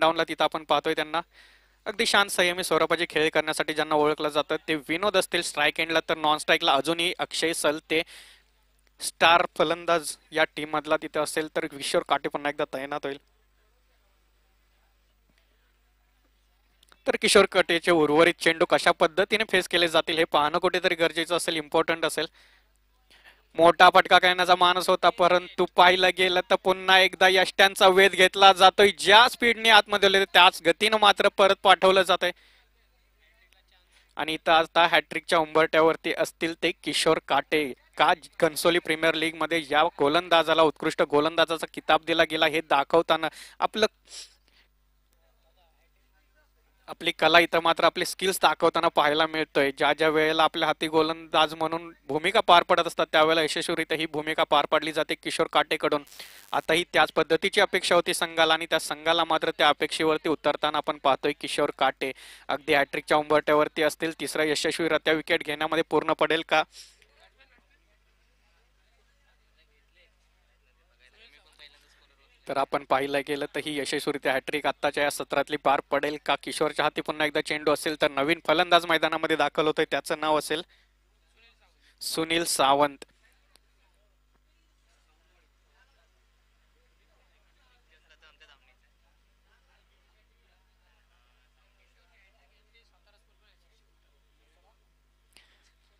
डाऊनला तिथं आपण पाहतोय त्यांना अगदी शांत संयमी सौरभाचे खेळ करण्यासाठी ज्यांना ओळखलं जातं ते विनोद असतील स्ट्राईक एंडला तर नॉन स्ट्राईकला अजूनही अक्षय सल ते स्टार फलंदाज या टीम मधला तिथे असेल तर विश्वर काटे पुन्हा एकदा तैनात होईल तर किशोर कटेचे उर्वरित चेंडू कशा पद्धतीने फेस केले जातील हे पाहणं कुठेतरी गरजेचं असेल इम्पॉर्टंट असेल मोठा फटका करण्याचा माणूस होता परंतु पाहिलं गेलं तर पुन्हा एकदा यष्ट्यांचा वेध घेतला जातोय ज्या स्पीडने आतमध्ये त्याच गतीनं मात्र परत पाठवलं जात आहे आणि इथं आता हॅट्रिकच्या उंबरट्यावरती असतील ते किशोर काटे का कन्सोली प्रीमियर लीग मध्ये या गोलंदाजाला उत्कृष्ट गोलंदाजाचा किताब दिला गेला हे दाखवताना आपलं आपली कला इथं मात्र आपले स्किल्स दाखवताना पाहायला मिळतोय ज्या ज्या वेळेला आपल्या हाती गोलंदाज म्हणून भूमिका पार पडत असतात त्यावेळेला यशस्वीरित्या ही भूमिका पार पाडली जाते किशोर काटेकडून आताही त्याच पद्धतीची अपेक्षा होती संघाला आणि त्या संघाला मात्र त्या अपेक्षेवरती उतरताना आपण पाहतोय किशोर काटे अगदी हॅट्रिकच्या उंबरट्यावरती असतील तिसरा यशस्वीरित्या विकेट घेण्यामध्ये पूर्ण पडेल का तर आपण पाहिलं गेलं तर ही यशस्वीरित्या हॅट्रिक आत्ताच्या या सत्रातली पार पडेल का किशोरच्या हाती पुन्हा एकदा चेंडू असेल तर नवीन फलंदाज मैदानामध्ये दाखल होतोय त्याचं नाव असेल सुनील सावंत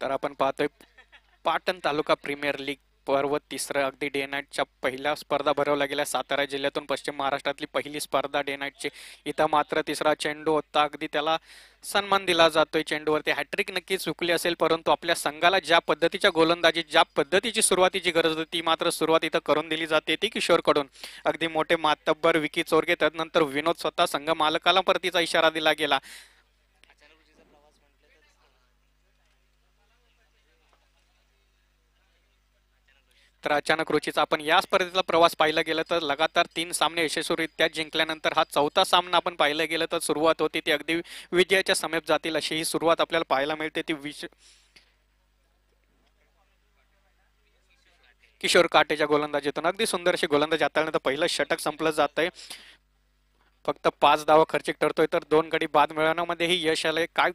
तर आपण पाहतोय पाटण तालुका प्रीमियर लीग पर्व तिसरं अगदी डे नाईटच्या पहिल्या स्पर्धा भरवल्या गेल्या सातारा जिल्ह्यातून पश्चिम महाराष्ट्रातली पहिली स्पर्धा डे नाईटची इथं मात्र तिसरा चेंडू होता अगदी त्याला सन्मान दिला जातोय चेंडूवरती हॅट्रिक नक्की चुकली असेल परंतु आपल्या संघाला ज्या पद्धतीच्या गोलंदाजी ज्या पद्धतीची सुरुवातीची गरज होती ती मात्र सुरुवात इथं करून दिली जाते ती किशोरकडून अगदी मोठे मातब्बर विकी चोरगे त्यानंतर विनोद स्वतः संघ मालकाला परतीचा इशारा दिला गेला तर अचानक रुचीचा आपण या स्पर्धेतला प्रवास पाहिला गेला तर लगातार तीन सामने यशस्वीरित्या जिंकल्यानंतर हा चौथा सामना आपण पाहिला गेलं तर सुरुवात होती ती अगदी विजयाच्या समेप जातील अशी ही सुरुवात आपल्याला पाहायला मिळते ती विश किशोर काटेच्या गोलंदाजीतून अगदी सुंदर अशी गोलंदाजी तर पहिलं षटक संपलं जात आहे फक्त पाच धावा खर्चिक ठरतोय तर दोन गडी बाद मिळवण्यामध्येही ही यश आलंय काय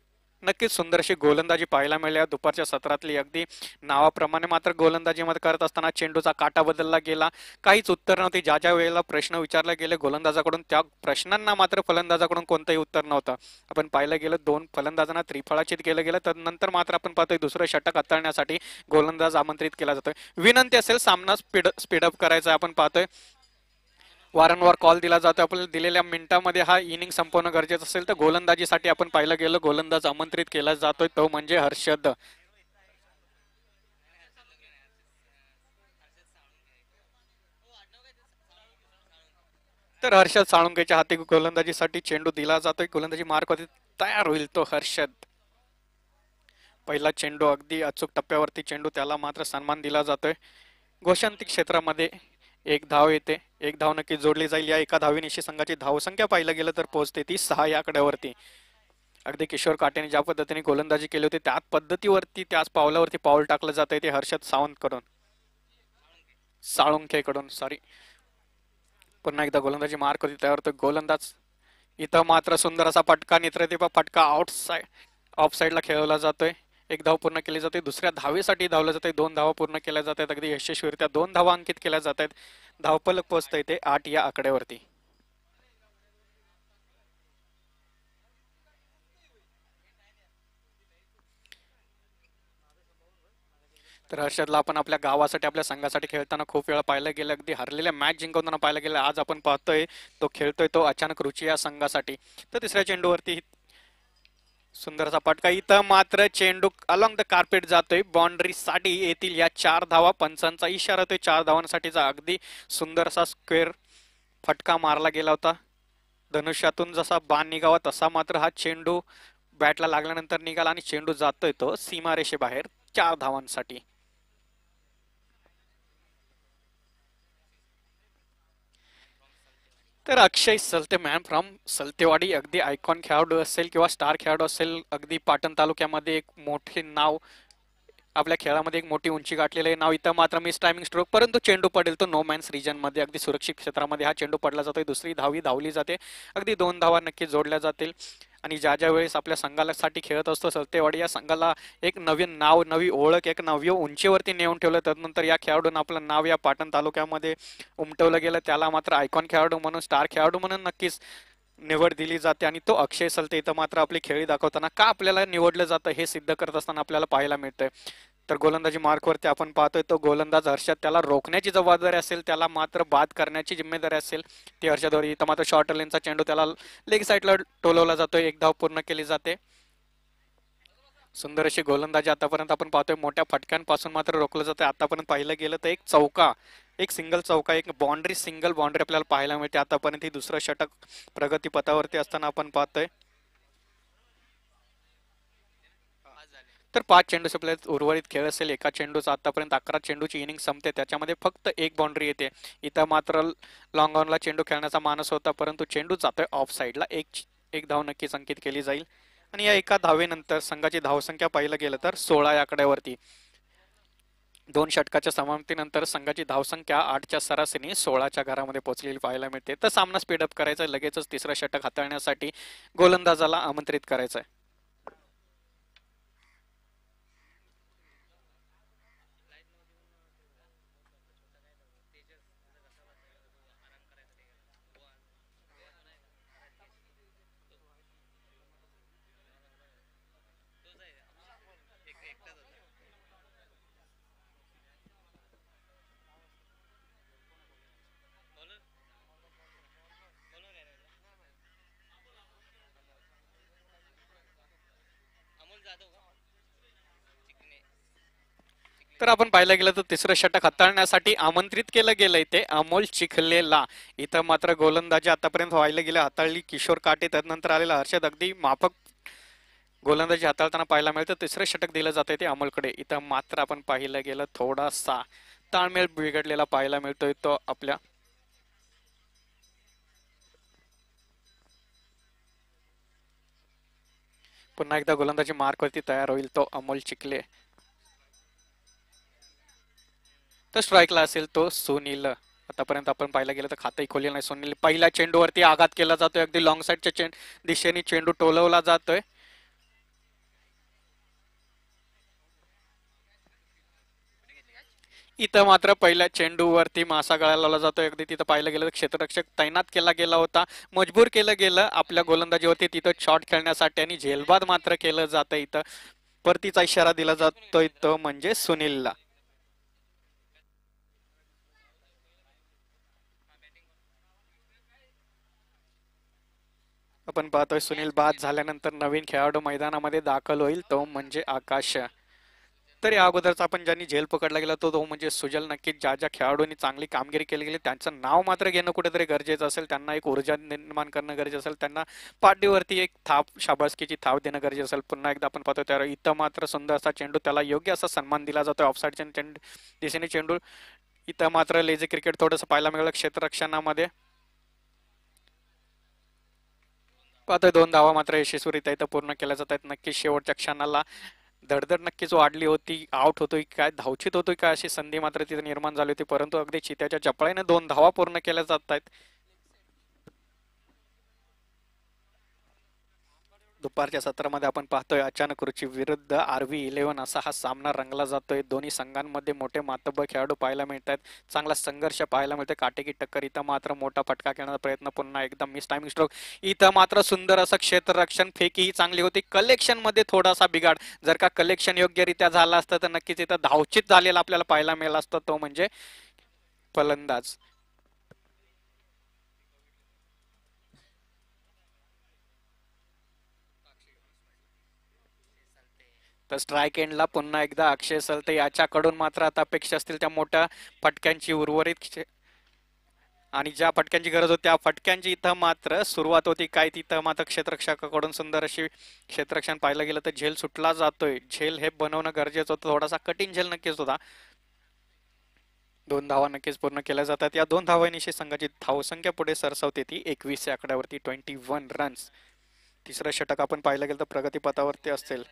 नक्कीच सुंदर अशी गोलंदाजी पाहायला मिळाली दुपारच्या सत्रातली अगदी नावाप्रमाणे मात्र गोलंदाजीमध्ये करत असताना चेंडूचा काटा बदलला गेला काहीच उत्तर नव्हती ज्या ज्या वेळेला प्रश्न विचारले गेले गोलंदाजाकडून त्या प्रश्नांना मात्र फलंदाजाकडून कोणतंही उत्तर नव्हतं आपण पाहायला गेलं दोन फलंदाजांना त्रिफळाचित केलं गेलं तर नंतर मात्र आपण पाहतोय दुसरं षटक हाताळण्यासाठी गोलंदाज आमंत्रित केला जातोय विनंती असेल सामना स्पीड स्पीडअप करायचा आपण पाहतोय वारंवार कॉल दिला जातो आपल्याला दिलेल्या मिनिटामध्ये हा इनिंग संपवणं गरजेचं असेल तर गोलंदाजीसाठी आपण पाहिलं गेलं गोलंदाज आमंत्रित केला जातोय तो म्हणजे हर्षद तर हर्षद साळुंकेच्या हाती गोलंदाजीसाठी चेंडू दिला जातोय गोलंदाजी मार्कवरती तयार होईल तो हर्षद पहिला चेंडू अगदी अचूक टप्प्यावरती चेंडू त्याला मात्र सन्मान दिला जातोय गोशांतिक क्षेत्रामध्ये एक धाव येते एक धाव नक्की जोडली जाईल या एका धावीनिशी संघाची धावसंख्या पाहिलं गेलं तर पोहोचते ती सहा या आकड्यावरती अगदी किशोर काटेने ज्या पद्धतीने गोलंदाजी केली होती त्याच पद्धतीवरती त्याच पावलावरती पाऊल टाकलं जात आहे ते हर्षद सावंतकडून साळुंखेकडून सॉरी पुन्हा एकदा गोलंदाजी मार्क होती त्यावर तो गोलंदाज इथं मात्र सुंदर असा फटका नेत्रदीपा फटका आउट साईड ऑफ साईडला खेळवला जातोय एक धाव पूर्ण केली जाते दुसऱ्या धावेसाठी धावलं जाते दोन धावा पूर्ण केल्या जातात अगदी यशस्वी त्या दोन धावा अंकित केल्या जातात धावपलक पोहोचतं ते आठ या आकड्यावरती तर हर्षदला आपण आपल्या गावासाठी आपल्या संघासाठी खेळताना खूप वेळा पाहिलं गेलं अगदी हरलेल्या मॅच जिंकवताना पाहिलं गेलं आज आपण पाहतोय तो खेळतोय तो अचानक रुची या संघासाठी तर तिसऱ्या चेंडूवरती सुंदरसा फटका इथं मात्र चेंडू अलॉंग द कार्पेट जातोय बाउंड्री साठी येथील या चार धावा पंचांचा इशारा तो चार धावांसाठीचा अगदी सुंदरसा स्क्वेअर फटका मारला गेला होता धनुष्यातून जसा बाण निघावा तसा मात्र हा चेंडू बॅटला लागल्यानंतर निघाला आणि चेंडू जातोय तो सीमारेषेबाहेर चार धावांसाठी तर अक्षय सलते मॅन फ्रॉम सलतेवाडी अगदी आयकॉन खेळाडू असेल किंवा स्टार खेळाडू असेल अगदी पाटण तालुक्यामध्ये एक मोठे नाव आपल्या खेळामध्ये एक मोठी उंची गाठलेली आहे नाव इथं मात्र मिस टायमिंग स्ट्रोक परंतु चेंडू पडेल तो नो मॅन्स रिजनमध्ये अगदी सुरक्षित क्षेत्रामध्ये हा चेंडू पडला जातो दुसरी धावी धावली जाते अगदी दोन धावा नक्की जोडल्या जातील आणि ज्या ज्या वेळेस आपल्या संघासाठी खेळत असतो सत्तेवाडी या संघाला एक नवीन नाव नवी ओळख एक नव्य उंचीवरती नेऊन ठेवलं त्यानंतर या खेळाडून आपलं नाव या पाटण तालुक्यामध्ये उमटवलं गेलं त्याला मात्र आयकॉन खेळाडू म्हणून स्टार खेळाडू म्हणून नक्कीच निवड दिली जाते आणि तो अक्षय सलते इथं मात्र आपली खेळी दाखवताना का आपल्याला निवडलं जातं हे सिद्ध करत असताना आपल्याला पाहायला मिळतंय तर गोलंदाजी मार्कवरती आपण पाहतोय तो गोलंदाज हर्षद त्याला रोखण्याची जबाबदारी असेल त्याला मात्र बाद करण्याची जिम्मेदारी असेल ती हर्षदवर इथं मात्र शॉर्ट लेनचा चेंडू त्याला लेग साईडला टोलवला जातो एक धाव पूर्ण केली जाते सुंदर अशी गोलंदाजी आतापर्यंत आपण पाहतोय मोठ्या फटक्यांपासून मात्र रोखलं जातं आतापर्यंत पाहिलं गेलं तर एक चौका एक सिंगल चौका एक बाउंड्री सिंगल बाउंड्री आपल्याला पाहायला मिळते आतापर्यंत ही दुसरं षटक प्रगतीपथावरती असताना आपण पाहतोय तर पाच चेंडू आपल्याला उर्वरित खेळ असेल एका चेंडूचा आतापर्यंत अकरा चेंडूची इनिंग संपते त्याच्यामध्ये फक्त एक बाउंड्री येते इथं मात्र लॉंग ऑनला चेंडू खेळण्याचा मानस होता परंतु चेंडू जातोय ऑफ साईडला एक एक धाव नक्कीच अंकित केली जाईल आणि या एका धावेनंतर संघाची धावसंख्या पाहिलं गेलं तर सोळा या आकड्यावरती दोन षटकाच्या समाप्तीनंतर संघाची धावसंख्या आठच्या सरासरी सोळाच्या घरामध्ये पोहोचलेली पाहायला मिळते तर सामना स्पीड अप करायचा लगेचच तिसरा षटक हाताळण्यासाठी गोलंदाजाला आमंत्रित करायचं आहे तर आपण पाहायला गेलं तर तिसरं षटक हाताळण्यासाठी आमंत्रित केलं गेलं ते अमोल चिखलेला इथं मात्र गोलंदाजी आतापर्यंत व्हायला गेलं हाताळली किशोर काटे त्यानंतर आलेला हर्षद अगदी माफक गोलंदाजी हाताळताना पाहायला मिळतं तिसरं षटक दिलं जातंय ते अमोलकडे इथं मात्र आपण पाहिलं गेलं थोडासा ताळमेळ बिघडलेला पाहायला मिळतोय तो आपल्या पुन्हा एकदा गोलंदाजी मार्कवरती तयार होईल तो अमोल चिखले तर स्ट्राईकला असेल तो सुनील आतापर्यंत आपण पाहायला गेलं तर खातंही खोललं नाही सुनील पहिल्या चेंडूवरती आघात केला जातोय अगदी लॉंग साईडच्या चेंड दिशेने चेंडू टोलवला जातोय इथं मात्र पहिल्या चेंडूवरती मासा गळायला लावला जातो अगदी तिथं पाहिलं गेलं क्षेत्ररक्षक तैनात केला गेला होता मजबूर केलं गेलं आपल्या गोलंदाजीवरती तिथं शॉट खेळण्यासाठी आणि झेलबाद मात्र केलं जातं इथं परतीचा इशारा दिला जातोय तो म्हणजे सुनीलला आपण पाहतोय सुनील बाद झाल्यानंतर नवीन खेळाडू मैदानामध्ये दाखल होईल तो म्हणजे आकाश तर या अगोदरचा आपण ज्यांनी झेल पकडला गेला तो तो म्हणजे सुजल नक्कीच ज्या ज्या खेळाडूंनी चांगली कामगिरी केली गेली त्यांचं नाव मात्र घेणं कुठेतरी गरजेचं असेल त्यांना एक ऊर्जा निर्माण करणं गरजेचं असेल त्यांना पाठीवरती एक थाप शाबासकीची थाप देणं गरजेचं असेल पुन्हा एकदा आपण पाहतो त्यावर इथं मात्र सुंदर असा चेंडू त्याला योग्य असा सन्मान दिला जातो ऑफसाईडच्या चेंडू दिशेने चेंडू इथं मात्र लेझी क्रिकेट थोडंसं पाहायला मिळालं क्षेत्ररक्षणामध्ये पाहतोय दोन धावा मात्र यशस्वीरित्या इथं पूर्ण केल्या जात आहेत नक्कीच शेवटच्या क्षणाला धडधड नक्कीच वाढली होती आउट होतोय काय धावचित होतोय का अशी संधी मात्र तिथे निर्माण झाली होती परंतु अगदी चित्याच्या चपळाईने दोन धावा पूर्ण केल्या जात आहेत दुपारच्या सत्रामध्ये आपण पाहतोय अचानक रुची विरुद्ध आर व्ही इलेव्हन असा हा सामना रंगला जातोय दोन्ही संघांमध्ये मोठे मातब्ब खेळाडू पाहायला मिळत आहेत चांगला संघर्ष पाहायला मिळतोय काटेकी टक्कर इथं मात्र मोठा फटका खेळण्याचा प्रयत्न पुन्हा एकदम मिस टायमिंग स्ट्रोक इथं मात्र सुंदर असं क्षेत्ररक्षण फेकी ही चांगली होती कलेक्शन मध्ये थोडासा बिघाड जर का कलेक्शन योग्यरित्या झाला असतं तर नक्कीच इथं धावचित झालेला आपल्याला पाहायला मिळाला असतं तो म्हणजे फलंदाज तर स्ट्राईक एंडला पुन्हा एकदा अक्षय सलते याच्याकडून मात्र आता अपेक्षा असतील त्या मोठ्या फटक्यांची उर्वरित आणि ज्या फटक्यांची गरज होती त्या फटक्यांची इथं मात्र सुरुवात होती काय तिथं मात्र क्षेत्रक्षकाकडून सुंदर अशी क्षेत्रक्षण पाहिलं गेलं तर झेल सुटला जातोय झेल हे बनवणं गरजेचं होतं थोडासा कठीण झेल नक्कीच होता दोन धावा नक्कीच पूर्ण केल्या जातात या दोन धावांनिशी संघाची धावसंख्या पुढे सरसवते ती एकवीस या आकड्यावरती ट्वेंटी वन रन्स तिसरं षटक आपण पाहिलं गेलं तर प्रगतीपथावरती असेल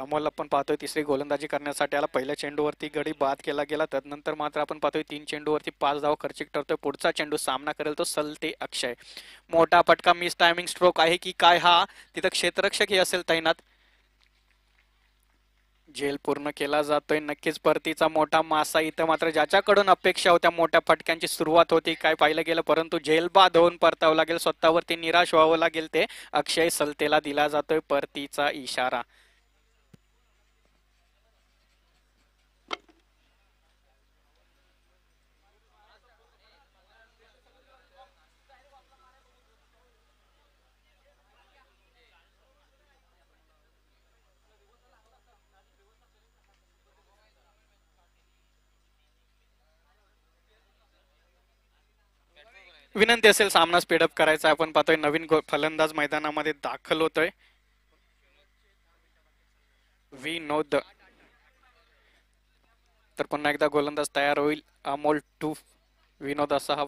अमोल आपण पाहतोय तिसरी गोलंदाजी करण्यासाठी आला पहिल्या चेंडूवरती गडी बाद केला गेला तदनंतर मात्र आपण पाहतोय तीन चेंडूवरती पाच धाव खर्चिक ठरतोय पुढचा चेंडू सामना करेल तो सलते अक्षय मोठा फटका मिस टायमिंग स्ट्रोक आहे की काय हा तिथं क्षेत्ररक्षक हे असेल तैनात जेल पूर्ण केला जातोय नक्कीच परतीचा मोठा मासा इथं मात्र ज्याच्याकडून अपेक्षा होत्या मोठ्या फटक्यांची सुरुवात होती काय पाहिलं गेलं परंतु बाद होऊन परतावं लागेल स्वतःवरती निराश व्हावं लागेल ते अक्षय सलतेला दिला जातोय परतीचा इशारा विनंती असेल सामना स्पीडअप करायचा आपण पाहतोय नवीन फलंदाज मैदानामध्ये दाखल होतोय विनोद तर पुन्हा एकदा गोलंदाज तयार होईल अमोल टू विनोद असा हा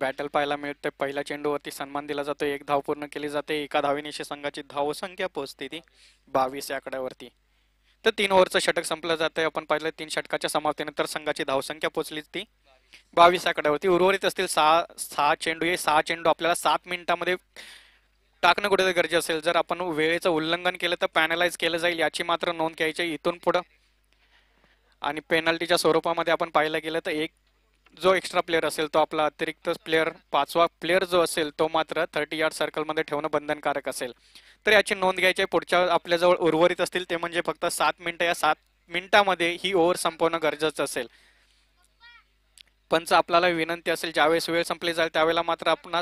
बॅटल पाहायला मिळते पहिल्या चेंडूवरती सन्मान दिला जातो एक धाव पूर्ण केली जाते एका धावीनिशी संघाची धावसंख्या पोहोचते ती बावीस या आकड्यावरती तर तीन ओव्हरचं षटक संपलं जातं आपण पाहिलं तीन षटकाच्या समाप्तीनंतर संघाची धावसंख्या पोहोचली ती बावीस आकड्यावरती उर्वरित असतील सहा सहा चेंडू हे सहा चेंडू आपल्याला सात मिनिटांमध्ये टाकणं कुठेतरी गरजे असेल जर आपण वेळेचं उल्लंघन केलं तर पॅनलाइज केलं जाईल याची मात्र नोंद घ्यायची इथून पुढं आणि पेनल्टीच्या स्वरूपामध्ये आपण पाहिलं गेलं तर एक जो एक्स्ट्रा प्लेअर असेल तो आपला अतिरिक्त प्लेअर पाचवा प्लेअर जो असेल तो मात्र थर्टी यार्ड सर्कलमध्ये ठेवणं बंधनकारक असेल तर याची नोंद घ्यायची पुढच्या आपल्याजवळ उर्वरित असतील ते म्हणजे फक्त सात मिनटं या सात मिनिटामध्ये ही ओव्हर संपवणं गरजेचं असेल पंच आपल्याला विनंती असेल ज्यावेळेस वेळ संपली जाईल त्यावेळेला मात्र आपण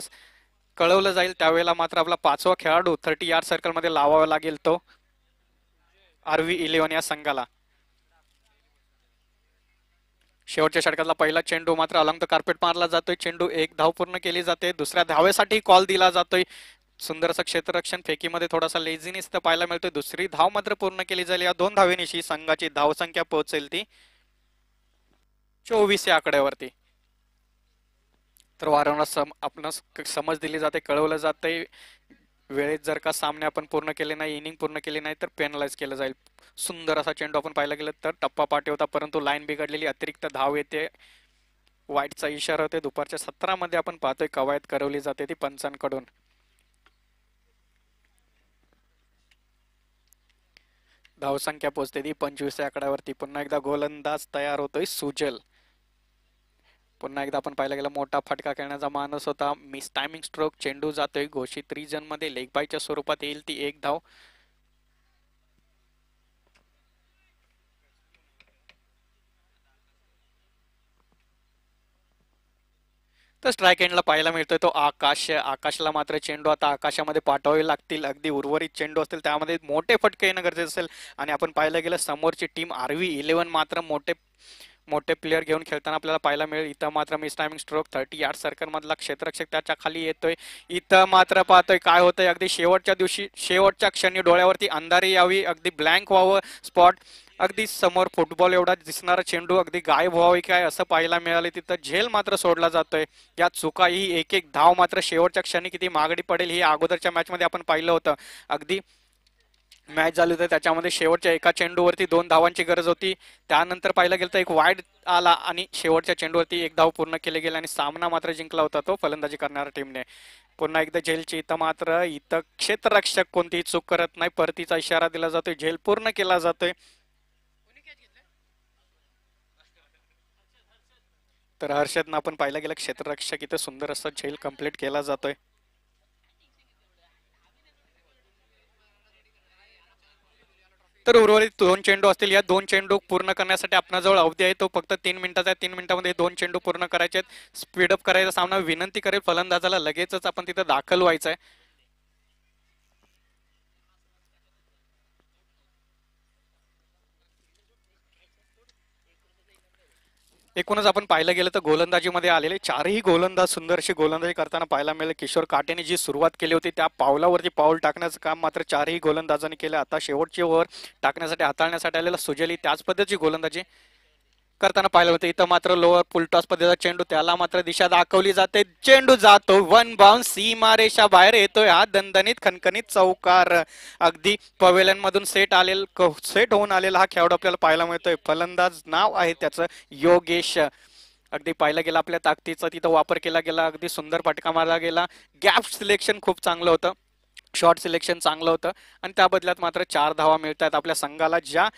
कळवलं जाईल त्यावेळेला मात्र आपला पाचवा खेळाडू थर्टी यार्ड सर्कलमध्ये लावावा लागेल तो आरवी इलेव्हन या संघाला शेवटच्या षटकातला पहिला चेंडू मात्र अलंग कार्पेट मारला जातोय चेंडू एक धाव पूर्ण केली जाते दुसऱ्या धावेसाठी कॉल दिला जातोय सुंदरसं क्षेत्ररक्षण फेकीमध्ये थोडासा लेझीनेस तर पाहायला मिळतोय दुसरी धाव मात्र पूर्ण केली जाईल या दोन धावेनिशी संघाची धावसंख्या पोहोचेल ती चोवीस या आकड्यावरती तर वारंवार सम आपण समज दिली जाते कळवलं जाते वेळेत जर का सामने आपण पूर्ण केले नाही इनिंग पूर्ण केली नाही तर पेनलाइज केलं जाईल सुंदर असा चेंडू आपण पाहायला गेलं तर टप्पा पाठी होता परंतु लाईन बिघडलेली अतिरिक्त धाव येते वाईटचा इशारा होते दुपारच्या सतरामध्ये आपण पाहतोय कवायत करवली जाते ती पंचांकडून धावसंख्या पोचते ती पंचवीस आकड्यावरती पुन्हा एकदा गोलंदाज तयार होतोय सुजल पुन्हा एकदा आपण पाहिलं गेला मोठा फटका खेळण्याचा मानस होता मिस टायमिंग स्ट्रोक चेंडू जातोय घोषित रिजनमध्ये लेग बायच्या स्वरूपात येईल ती एक धाव तर स्ट्राईक एंडला पाहायला मिळतोय तो आकाश आकाशला मात्र चेंडू आता आकाशामध्ये पाठवावे लागतील अगदी उर्वरित चेंडू असतील त्यामध्ये मोठे फटके येणं गरजेचं असेल आणि आपण पाहायला गेलं समोरची टीम व्ही इलेव्हन मात्र मोठे मोठे प्लेअर घेऊन खेळताना आपल्याला पाहायला मिळेल इथं मात्र miss timing stroke thirty yard सर्कलमधला क्षेत्ररक्षक त्याच्या खाली येतोय इथं मात्र पाहतोय काय होतंय अगदी शेवटच्या दिवशी शेवटच्या क्षणी डोळ्यावरती अंधारी यावी अगदी ब्लँक व्हावं स्पॉट अगदी समोर फुटबॉल एवढा दिसणारा चेंडू अगदी गायब व्हावे काय असं पाहायला मिळाले तिथं झेल मात्र सोडला जातोय या चुका ही एक एक धाव मात्र शेवटच्या क्षणी किती मागडी पडेल ही अगोदरच्या मॅचमध्ये आपण पाहिलं होतं अगदी मॅच झाली होती त्याच्यामध्ये शेवटच्या एका चेंडूवरती दोन धावांची गरज होती त्यानंतर पाहिलं गेलं तर एक वाईट आला आणि शेवटच्या चेंडूवरती एक धाव पूर्ण केले गेले आणि सामना मात्र जिंकला होता तो फलंदाजी करणाऱ्या टीमने पुन्हा एकदा झेलची इथं मात्र इथं क्षेत्ररक्षक कोणतीही चूक करत नाही परतीचा इशारा दिला जातोय झेल पूर्ण केला जातोय तर हर्षदनं आपण पाहिलं गेलं क्षेत्ररक्षक इथं सुंदर असा झेल कम्प्लीट केला जातोय तर उर्वरित दोन चेंडू असतील या दोन चेंडू पूर्ण करण्यासाठी आपणाजवळ अवधी आहे तो फक्त तीन मिनिटाचा आहे तीन मिनिटामध्ये दोन चेंडू पूर्ण करायचे आहेत स्पीडअप करायचा सामना विनंती करेल फलंदाजाला लगेचच आपण तिथं दाखल व्हायचं आहे एकूणच आपण पाहिलं गेलं तर गोलंदाजीमध्ये आलेले चारही गोलंदाज सुंदरशी गोलंदाजी करताना पाहायला मिळेल किशोर काटेने जी सुरुवात केली होती त्या पावलावरती पाऊल टाकण्याचं काम मात्र चारही गोलंदाजांनी केलं आता शेवटची ओव्हर टाकण्यासाठी हाताळण्यासाठी आलेला सुजली त्याच पद्धतीची गोलंदाजी करताना पाहिलं होतं इथं मात्र लोअर फुलटॉस पद्धतीचा चेंडू त्याला मात्र दिशा दाखवली जाते चेंडू जातो वन बाउन सीमा रेषा बाहेर येतोय हा दणदणीत खनखनीत चौकार अगदी मधून सेट आलेल सेट होऊन आलेला हा खेळाडू आपल्याला पाहायला मिळतोय फलंदाज नाव आहे त्याचं योगेश अगदी पाहिलं गेलं आपल्या ताकदीचा तिथं वापर केला गेला अगदी सुंदर फटका मारला गेला गॅप सिलेक्शन खूप चांगलं होतं शॉर्ट सिलेक्शन चांगलं होतं आणि त्या बदल्यात मात्र चार धावा मिळतात आपल्या संघाला ज्या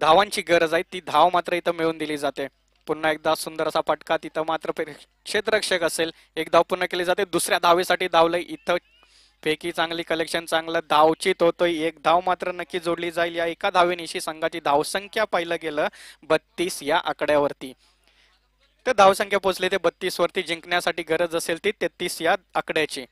धावांची गरज आहे ती धाव मात्र इथं मिळवून दिली जाते पुन्हा एकदा सुंदर असा फटका तिथं मात्र क्षेत्ररक्षक असेल एक धाव पूर्ण केली जाते दुसऱ्या धावेसाठी धावलं इथं पैकी चांगली कलेक्शन चांगलं धावचित होतोय एक धाव मात्र नक्की जोडली जाईल या एका धावेनिशी संघाची धावसंख्या पाहिलं गेलं बत्तीस या आकड्यावरती तर धावसंख्या पोचली ते बत्तीस वरती जिंकण्यासाठी गरज असेल ती तेहतीस या आकड्याची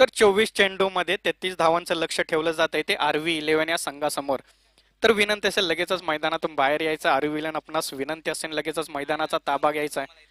तर चोवीस मध्ये तेहतीस धावांचं लक्ष ठेवलं जात ते आरवी इलेव्हन या संघासमोर तर विनंती असेल लगेचच मैदानातून बाहेर यायचं आरवी इलेव्हन आपणास विनंती असेल लगेचच मैदानाचा ताबा घ्यायचा आहे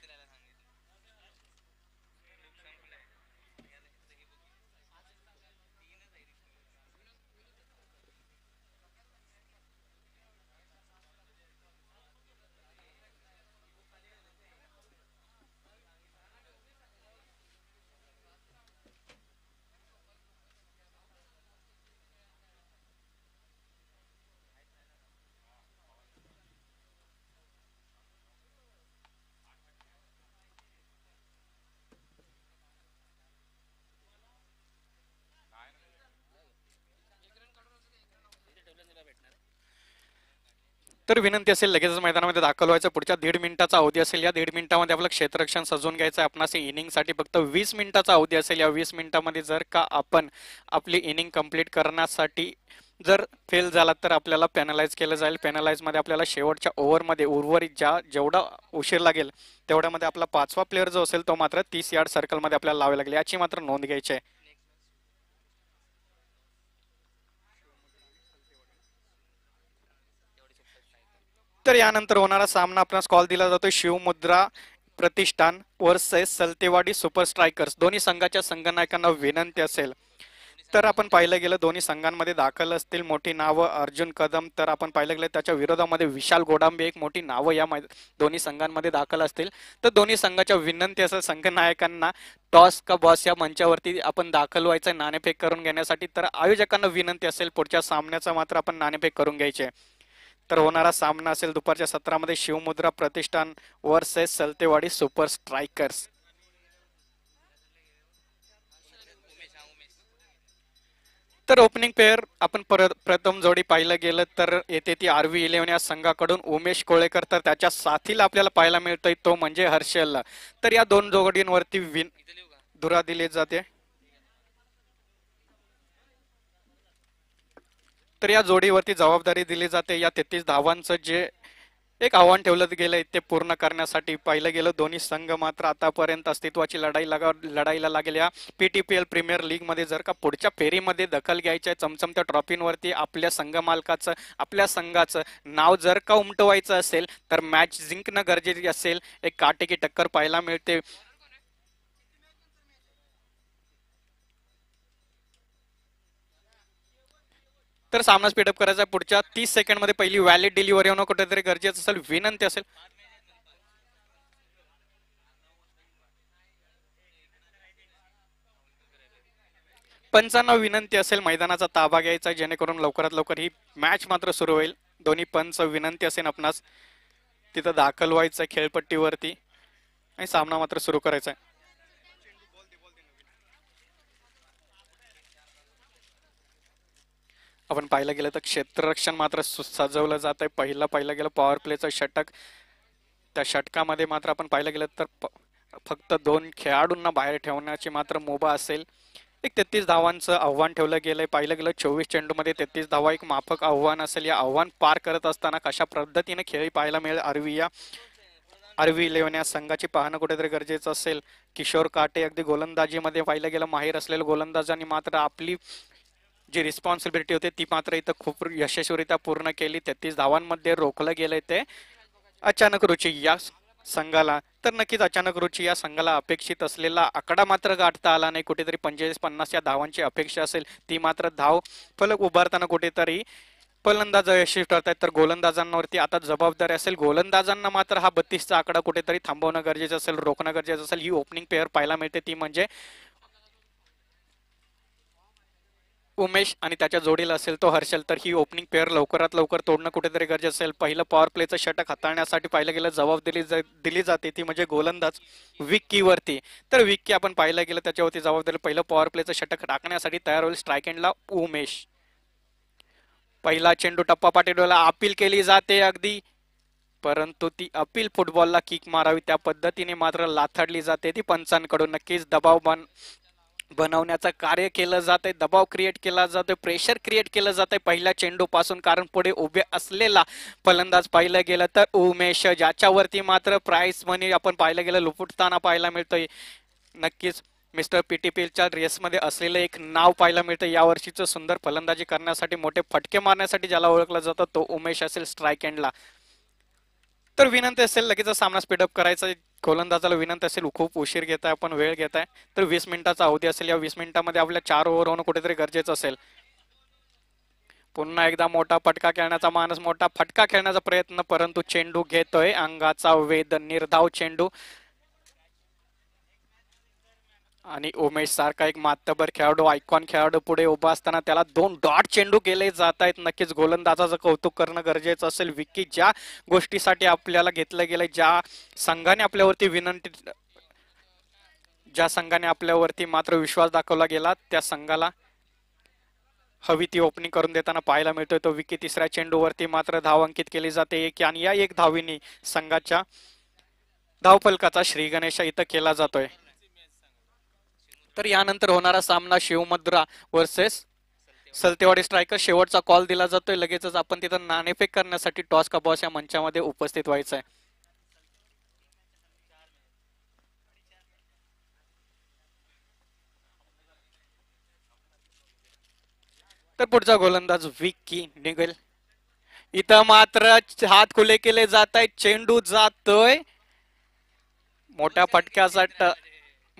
तर विनंती असेल लगेचच मैदानामध्ये दाखल व्हायचं पुढच्या दीड मिनिटाचा अवधी असेल या दीड मिनिटामध्ये आपलं क्षेत्ररक्षण सजून घ्यायचं आहे आपणास इनिंगसाठी फक्त वीस मिनिटाचा अवधी असेल या वीस मिनिटामध्ये जर का आपण आपली इनिंग कंप्लीट करण्यासाठी जर फेल झाला तर आपल्याला पॅनलाइज केलं जाईल पॅनलाइजमध्ये आपल्याला शेवटच्या ओव्हरमध्ये उर्वरित ज्या जेवढा उशीर लागेल तेवढ्यामध्ये आपला पाचवा प्लेअर जो असेल तो मात्र तीस यार्ड सर्कलमध्ये आपल्याला लावावे लागेल याची मात्र नोंद घ्यायची आहे तर यानंतर होणारा सामना आपल्याला कॉल दिला जातो Shivmudra Pratishthan versus Saltewadi super strikers दोन्ही संघाच्या संघनायकांना विनंती असेल तर आपण पाहिलं गेलं दोन्ही संघांमध्ये दाखल असतील मोठी नावं अर्जुन कदम तर आपण पाहिलं गेलं त्याच्या विरोधामध्ये विशाल गोडांबे एक मोठी नावं या दोन्ही संघांमध्ये दाखल असतील तर दोन्ही संघाच्या विनंती असेल संघनायकांना टॉस का बॉस या मंचावरती आपण दाखल व्हायचं नाणेफेक करून घेण्यासाठी तर आयोजकांना विनंती असेल पुढच्या सामन्याचा मात्र आपण नाणेफेक करून घ्यायचे तर होणारा सामना असेल दुपारच्या सत्रामध्ये Shivmudra Pratishthan versus Saltewadi super strikers तर ओपनिंग पेअर आपण प्रथम जोडी पाहिलं गेलं तर येते ती व्ही इलेव्हन या संघाकडून उमेश कोळेकर तर त्याच्या साथीला आपल्याला पाहायला मिळतोय तो म्हणजे हर्षलला तर या दोन जोडींवरती विन धुरा दिली जाते तर या जोडीवरती जबाबदारी दिली जाते या तेहतीस धावांचं जे एक आव्हान ठेवलं गेलं ते पूर्ण करण्यासाठी पाहिलं गेलं दोन्ही संघ मात्र आतापर्यंत अस्तित्वाची लढाई लगा लढाईला लागेल या P T P L premier लीगमध्ये जर का पुढच्या फेरीमध्ये दखल घ्यायची आहे चमचमत्या ट्रॉफींवरती आपल्या संघ मालकाचं आपल्या संघाचं नाव जर का उमटवायचं असेल तर मॅच जिंकणं गरजेचं असेल एक काटेकी टक्कर पाहायला मिळते तर सामना स्पीडअप करायचा पुढच्या तीस मध्ये पहिली वॅलिड डिलिव्हरी होणं कुठेतरी गरजेचं असेल विनंती असेल पंचांना विनंती असेल मैदानाचा ताबा घ्यायचा जेणेकरून लवकरात लवकर ही मॅच मात्र सुरू होईल दोन्ही पंच विनंती असेल आपणास तिथं दाखल व्हायचं खेळपट्टीवरती आणि सामना मात्र सुरू करायचा आहे आपण पाहायला गेलं तर क्षेत्ररक्षण मात्र सजवलं जात आहे पहिला पाहिलं गेलं पॉवर प्लेचं षटक त्या षटकामध्ये मात्र आपण पाहिलं गेलं तर फक्त दोन खेळाडूंना बाहेर ठेवण्याची मात्र मोबा असेल एक तेहतीस धावांचं आव्हान ठेवलं गेलं पाहिलं गेलं चोवीस चेंडूमध्ये तेहतीस धावा एक माफक आव्हान असेल या आव्हान पार करत असताना कशा पद्धतीने खेळी पाहायला मिळेल अरवी या अरवी इलेव्हन या संघाची पाहणं कुठेतरी गरजेचं असेल किशोर काटे अगदी गोलंदाजीमध्ये पाहिलं गेलं माहीर असलेलं गोलंदाजांनी मात्र आपली जी रिस्पॉन्सिबिलिटी होती ती मात्र इथं खूप यशस्वीरित्या पूर्ण केली तेहतीस धावांमध्ये रोखलं गेलं ते अचानक रुची या संघाला तर नक्कीच अचानक रुची या संघाला अपेक्षित असलेला आकडा मात्र गाठता आला नाही कुठेतरी पंचेचाळीस पन्नास या धावांची अपेक्षा असेल ती मात्र धाव फलक उभारताना कुठेतरी फलंदाज यशस्वी ठरतायत तर गोलंदाजांवरती आता जबाबदारी असेल गोलंदाजांना मात्र हा बत्तीसचा आकडा कुठेतरी थांबवणं गरजेचं असेल रोखणं गरजेचं असेल ही ओपनिंग पेअर पाहायला मिळते ती म्हणजे उमेश आणि त्याच्या जोडीला असेल तो हर्षल तर ही ओपनिंग पेअर लवकरात लवकर तोडणं कुठेतरी गरजेचं असेल पहिलं पॉवर प्लेचं षटक हाताळण्यासाठी पाहिलं गेलं जबाब दिली, दिली जाते ती म्हणजे गोलंदाज विक्कीवरती तर विक्की आपण पाहिलं गेलं त्याच्यावरती जबाबदारी पहिलं पॉवर प्लेचं षटक टाकण्यासाठी तयार होईल स्ट्राईक एंडला उमेश पहिला चेंडू टप्पा पाटील अपील केली जाते अगदी परंतु ती अपील फुटबॉलला किक मारावी त्या पद्धतीने मात्र लाथाडली जाते ती पंचांकडून नक्कीच दबाव बन बनवण्याचं कार्य केलं जात आहे दबाव क्रिएट केला आहे प्रेशर क्रिएट केलं जात आहे पहिल्या चेंडूपासून कारण पुढे उभे असलेला फलंदाज पाहिलं गेलं तर उमेश ज्याच्यावरती मात्र प्राईस मनी आपण पाहिलं गेलं लुपुटताना पाहायला मिळतोय नक्कीच मिस्टर पी रेस रेसमध्ये असलेलं एक नाव पाहायला मिळतं यावर्षीचं सुंदर फलंदाजी करण्यासाठी मोठे फटके मारण्यासाठी ज्याला ओळखला जातं तो उमेश असेल स्ट्राईक एंडला तर विनंती असेल लगेच सामना स्पीडअप करायचा गोलंदाजाला विनंती असेल खूप उशीर आहे आपण वेळ घेताय तर वीस मिनिटाचा अवधी असेल या वीस मिनिटामध्ये आपल्या चार ओव्हर होणं कुठेतरी गरजेचं असेल पुन्हा एकदा मोठा फटका खेळण्याचा माणूस मोठा फटका खेळण्याचा प्रयत्न परंतु चेंडू घेतोय अंगाचा वेद निर्धाव चेंडू आणि उमेश सारखा एक मातबर खेळाडू आयकॉन खेळाडू पुढे उभा असताना त्याला दोन डॉट चेंडू केले जात आहेत नक्कीच गोलंदाजाचं कौतुक करणं गरजेचं असेल विकी ज्या गोष्टीसाठी आपल्याला घेतलं गेलंय ज्या संघाने आपल्यावरती विनंती ज्या संघाने आपल्यावरती मात्र विश्वास दाखवला गेला त्या संघाला हवी ती ओपनिंग करून देताना पाहायला मिळतोय तो विकी तिसऱ्या चेंडूवरती मात्र धाव अंकित केली जाते एक आणि या एक धावीने संघाच्या धावफलकाचा श्रीगणेशा इथं केला जातोय तर यानंतर होणारा सामना शिवमद्रा वर्सेस सलतेवाडी स्ट्रायकर शेवटचा कॉल दिला जातोय लगेचच आपण तिथं नाणेफेक करण्यासाठी टॉस का बॉस या मंचामध्ये उपस्थित व्हायचं तर पुढचा गोलंदाज विकी निघेल इथं मात्र हात खुले केले जात आहेत चेंडू जातोय मोठ्या फटक्याचा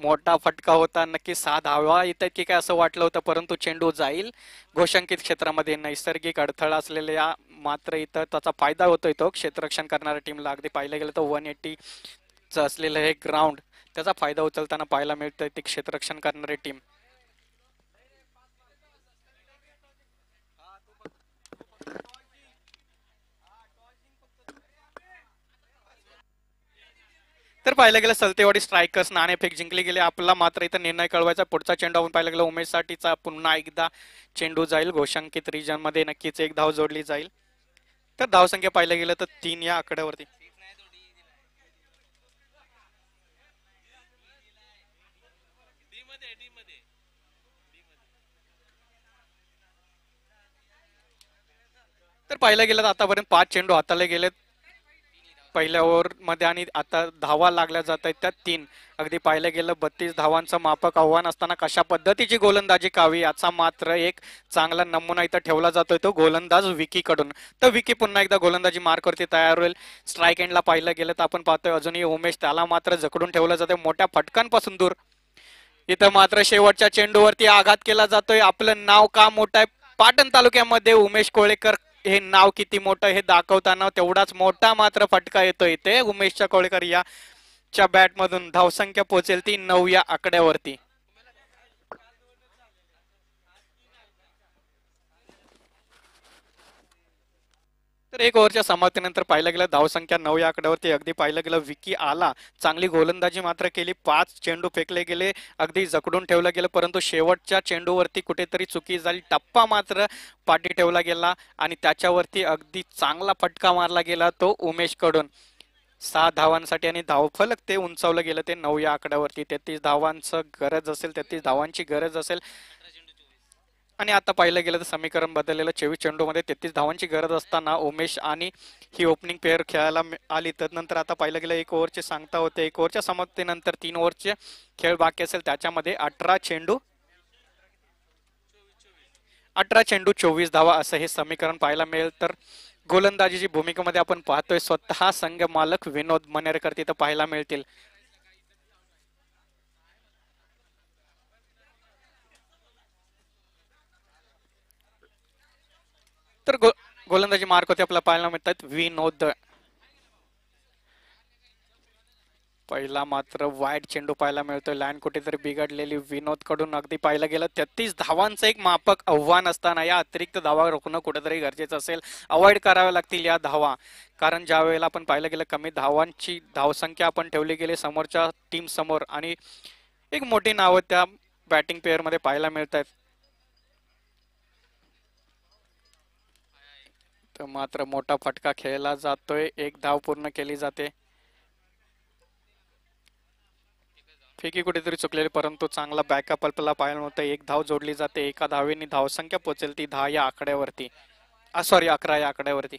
मोठा फटका होता नक्की साध हवा इथं की काय असं वाटलं होतं परंतु चेंडू जाईल घोषांकित क्षेत्रामध्ये नैसर्गिक अडथळा असलेल्या मात्र इथं त्याचा फायदा होतोय तो क्षेत्ररक्षण करणाऱ्या टीमला अगदी पाहिलं गेलं तर वन एटीचं असलेलं हे ग्राउंड त्याचा फायदा उचलताना पाहायला मिळतोय ती क्षेत्ररक्षण करणारी टीम तर पाहिलं गेलं सलतेवाडी स्ट्रायकर्स नाणेफेक जिंकले गेले आपला मात्र इथं निर्णय कळवायचा पुढचा चेंडू आपण गेला गेलं उमेशसाठीचा पुन्हा एकदा चेंडू जाईल घोषांकित रिजनमध्ये नक्कीच एक धाव जोडली जाईल तर धावसंख्या पाहिलं गेलं तर तीन या आकड्यावरती तर पाहिलं गेलं तर आतापर्यंत पाच चेंडू हाताला गेलेत पहिल्या ओव्हरमध्ये आणि आता धावा लागल्या जात आहेत त्या तीन अगदी पाहिलं गेलं बत्तीस धावांचं मापक आव्हान असताना कशा पद्धतीची गोलंदाजी कावी याचा मात्र एक चांगला नमुना इथं ठेवला जातोय तो गोलंदाज विकीकडून तर विकी पुन्हा एकदा गोलंदाजी मार्कवरती तयार होईल स्ट्राईक एंडला पाहिलं गेलं तर आपण पाहतोय अजूनही उमेश त्याला मात्र झकडून ठेवलं जातोय मोठ्या फटकांपासून दूर इथं मात्र शेवटच्या चेंडूवरती आघात केला जातोय आपलं नाव का मोठं आहे पाटण तालुक्यामध्ये उमेश कोळेकर हे नाव किती मोठं हे दाखवताना तेवढाच मोठा मात्र फटका येतो इथे उमेश या याच्या बॅटमधून धावसंख्या पोहोचेल ती नऊ या आकड्यावरती तर एक ओव्हरच्या समाप्तीनंतर पाहिलं गेलं धावसंख्या नऊ या आकड्यावरती अगदी पाहिलं गेलं विकी आला चांगली गोलंदाजी मात्र केली पाच चेंडू फेकले गेले अगदी जकडून ठेवलं गेलं परंतु शेवटच्या चेंडूवरती कुठेतरी चुकी झाली टप्पा मात्र पाठी ठेवला गेला आणि त्याच्यावरती अगदी चांगला फटका मारला गेला तो उमेशकडून सहा धावांसाठी आणि धावफलक ते उंचावलं गेलं ते नऊ या आकड्यावरती तेहतीस धावांचं गरज असेल तेहतीस धावांची गरज असेल आणि आता पाहिलं गेलं तर समीकरण बदललेलं चोवीस चेंडूमध्ये तेहतीस धावांची गरज असताना उमेश आणि ही ओपनिंग पेअर खेळायला आली तर नंतर आता पाहिलं गेलं एक ओव्हरचे सांगता होते एक ओव्हरच्या समाप्तीनंतर तीन ओव्हरचे खेळ बाकी असेल त्याच्यामध्ये अठरा चेंडू अठरा चेंडू चोवीस धावा असं हे समीकरण पाहायला मिळेल तर गोलंदाजीची भूमिकेमध्ये आपण पाहतोय स्वतः संघ मालक विनोद मनेरकर तिथं पाहायला मिळतील तर गो गोलंदाजी मार्क होते आपल्याला पाहायला मिळतात विनोद पहिला मात्र वाईट चेंडू पाहायला मिळतोय लाईन कुठेतरी बिघडलेली विनोद कडून अगदी पाहिलं गेलं तेहतीस धावांचं एक मापक आव्हान असताना या अतिरिक्त धावा रोखणं कुठेतरी गरजेचं असेल अवॉइड कराव्या लागतील या धावा कारण ज्या वेळेला आपण पाहिलं गेलं कमी धावांची धावसंख्या आपण ठेवली गेली समोरच्या टीम समोर आणि एक मोठी नावं त्या बॅटिंग मध्ये पाहायला मिळत आहेत तर मात्र मोठा फटका खेळला जातोय एक धाव पूर्ण केली जाते फेकी कुठेतरी चुकलेली परंतु चांगला बॅकअप अल्पला पाहायला नव्हता एक धाव जोडली जाते एका धावेने धावसंख्या पोचेल ती दहा या आकड्यावरती सॉरी अकरा या आकड्यावरती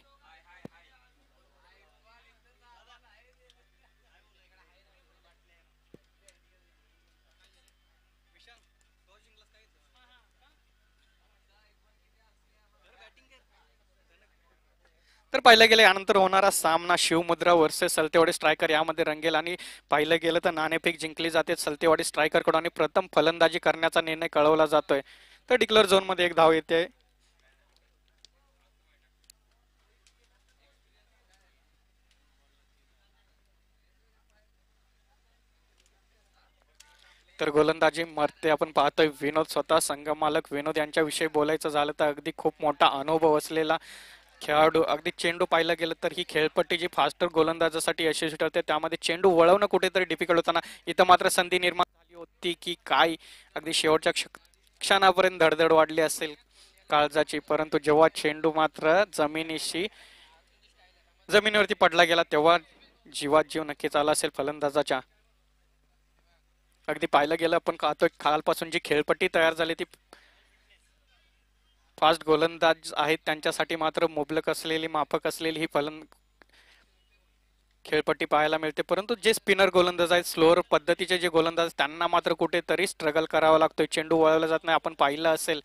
तर पाहिलं गेलं यानंतर होणारा सामना शिवमुद्रा वर्सेस सलतेवाडी स्ट्रायकर यामध्ये रंगेल आणि पाहिलं गेलं तर नाणेफेक जिंकली जाते सलतेवाडी स्ट्रायकरकडून आणि प्रथम फलंदाजी करण्याचा निर्णय कळवला जातोय तर डिक्लेअर मध्ये एक धाव येते तर गोलंदाजी मरते आपण पाहतोय विनोद स्वतः संघ मालक विनोद यांच्याविषयी बोलायचं झालं तर अगदी खूप मोठा अनुभव असलेला खेळाडू अगदी चेंडू पाहिला गेलं तर ही खेळपट्टी जी फास्टर गोलंदाजासाठी यशस्वी ठरते त्यामध्ये चेंडू वळवणं कुठेतरी डिफिकल्ट होताना इथं मात्र संधी निर्माण झाली होती की काय अगदी शेवटच्या क्षणापर्यंत धडधड वाढली असेल काळजाची परंतु जेव्हा चेंडू मात्र जमिनीशी जमिनीवरती पडला गेला तेव्हा जीवात जीव नक्कीच आला असेल फलंदाजाच्या अगदी पाहिलं गेलं पण खातो खालपासून जी खेळपट्टी तयार झाली ती फास्ट गोलंदाज आहेत त्यांच्यासाठी मात्र मुबलक असलेली माफक असलेली ही फलंद खेळपट्टी पाहायला मिळते परंतु जे स्पिनर गोलंदाज आहेत स्लोअर पद्धतीचे जे गोलंदाज त्यांना मात्र कुठेतरी स्ट्रगल करावा लागतोय चेंडू वळवला जात नाही आपण पाहिलं असेल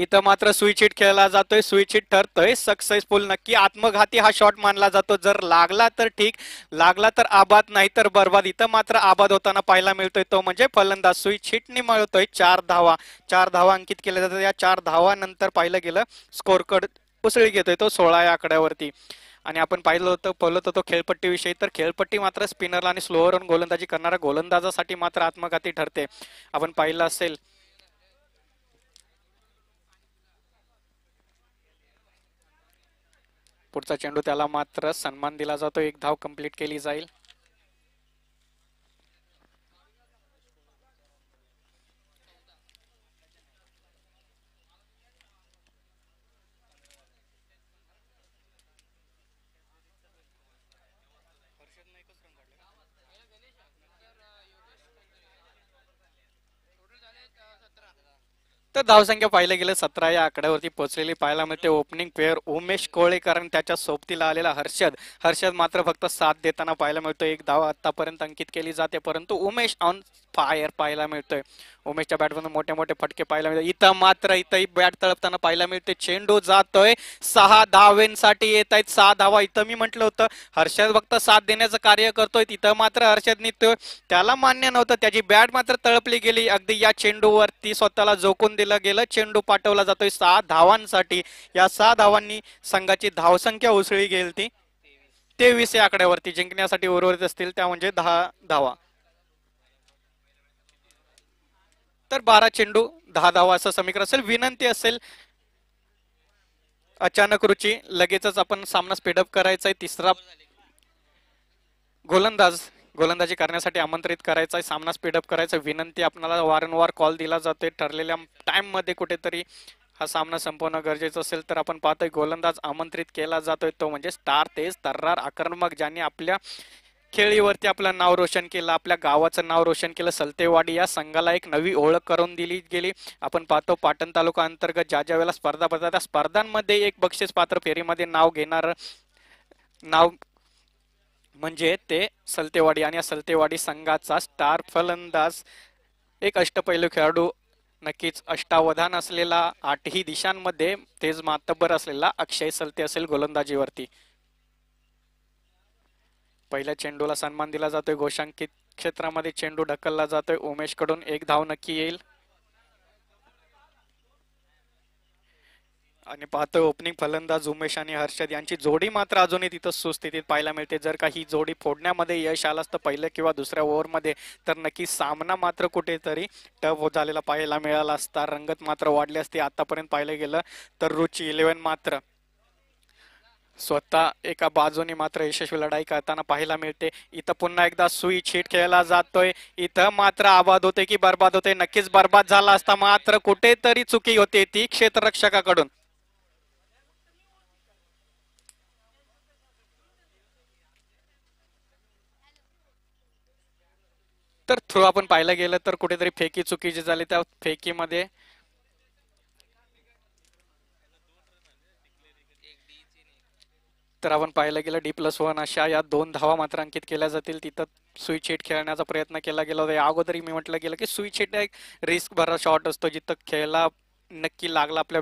इथं मात्र सुईचिट खेळला जातोय हिट ठरतोय सक्सेसफुल नक्की आत्मघाती हा शॉट मानला जातो जर लागला तर ठीक लागला तर आबाद नाही तर बर्बाद इथं मात्र आबाद होताना पाहायला मिळतोय तो म्हणजे फलंदाज सुईचिटने मिळतोय चार धावा चार धावा अंकित केल्या जातात या चार धावानंतर पाहिलं गेलं स्कोरकड उसळी घेतोय तो सोळा या आकड्यावरती आणि आपण पाहिलं होतं होतं होतो खेळपट्टीविषयी तर खेळपट्टी मात्र स्पिनरला आणि स्लोअर रन गोलंदाजी करणाऱ्या गोलंदाजासाठी मात्र आत्मघाती ठरते आपण पाहिलं असेल पुढचा चेंडू त्याला मात्र सन्मान दिला जातो एक धाव कंप्लीट केली जाईल तर धावसंख्या पाहिलं गेलं सतरा या आकड्यावरती पोहोचलेली पाहायला मिळते ओपनिंग प्लेअर उमेश कोळे कारण त्याच्या सोबतीला आलेला हर्षद हर्षद मात्र फक्त साथ देताना पाहायला मिळतो एक धाव आतापर्यंत अंकित केली जाते परंतु उमेश ऑन फायर पाहायला मिळतोय उमेशच्या बॅटमधून मोठे मोठे फटके पाहायला मिळतात इथं मात्र इथंही बॅट तळपताना पाहायला मिळते चेंडू जातोय सहा धावेंसाठी येत आहेत सहा धावा इथं मी म्हटलं होतं हर्षद फक्त साथ देण्याचं कार्य करतोय तिथं मात्र हर्षद निघतोय त्याला मान्य नव्हतं त्याची बॅट मात्र तळपली गेली अगदी या चेंडूवरती स्वतःला झोकून दिली केला गेला चेंडू पाठवला जातोय सहा धावांसाठी या सहा धावांनी संघाची धावसंख्या उसळी गेली ती तेवीस या आकड्यावरती जिंकण्यासाठी उर्वरित असतील त्या म्हणजे दहा धावा तर बारा चेंडू दहा धावा असं समीकरण असेल विनंती असेल अचानक रुची लगेचच आपण सामना स्पीडअप करायचा आहे तिसरा गोलंदाज गोलंदाजी करण्यासाठी आमंत्रित करायचा सामना स्पीडअप करायचा विनंती आपल्याला वारंवार कॉल दिला जातोय ठरलेल्या टाईममध्ये कुठेतरी हा सामना संपवणं गरजेचं असेल तर आपण पाहतोय गोलंदाज आमंत्रित केला जातोय तो म्हणजे स्टार तेज तर्रार आक्रमक ज्यांनी आपल्या खेळीवरती आपलं नाव रोशन केलं आपल्या गावाचं नाव रोशन केलं सलतेवाडी या संघाला एक नवी ओळख करून दिली गेली आपण पाहतो पाटण तालुका अंतर्गत ज्या ज्या वेळेला स्पर्धा पडतात त्या स्पर्धांमध्ये एक बक्षीस पात्र फेरीमध्ये नाव घेणार नाव म्हणजे ते सलतेवाडी आणि या सलतेवाडी संघाचा स्टार फलंदाज एक अष्टपैलू खेळाडू नक्कीच अष्टावधान असलेला आठही दिशांमध्ये तेज मातब्बर असलेला अक्षय सलते असेल गोलंदाजीवरती पहिल्या चेंडूला सन्मान दिला जातोय गोशांकित क्षेत्रामध्ये चेंडू ढकलला जातोय उमेश कडून एक धाव नक्की येईल आणि पाहतोय ओपनिंग फलंदाज उमेश आणि हर्षद यांची जोडी मात्र अजूनही तिथं सुस्थितीत पाहायला मिळते जर का ही जोडी फोडण्यामध्ये यश आलाच असतं पहिल्या किंवा दुसऱ्या ओव्हरमध्ये तर नक्की सामना मात्र कुठेतरी टफ झालेला पाहायला मिळाला असता रंगत मात्र वाढली असती आतापर्यंत पाहिलं गेलं तर रुची इलेव्हन मात्र स्वतः एका बाजूने मात्र यशस्वी लढाई करताना पाहायला मिळते इथं पुन्हा एकदा सुई छीट खेळला जातोय इथं मात्र आबाद होते की बर्बाद होते नक्कीच बर्बाद झाला असता मात्र कुठेतरी चुकी होते ती क्षेत्ररक्षकाकडून तर थ्रू आपण पाहिलं गेलं तर कुठेतरी फेकी चुकीची झाली त्या फेकीमध्ये तर आपण पाहिलं गेलं डी प्लस वन अशा या दोन धावा मात्र अंकित केल्या जातील तिथं स्वीच हिट खेळण्याचा प्रयत्न केला गेला होता अगोदरी मी म्हटलं गेलं की स्विच हिट एक रिस्क भरा शॉट असतो जिथं खेळायला नक्की लागला आपल्या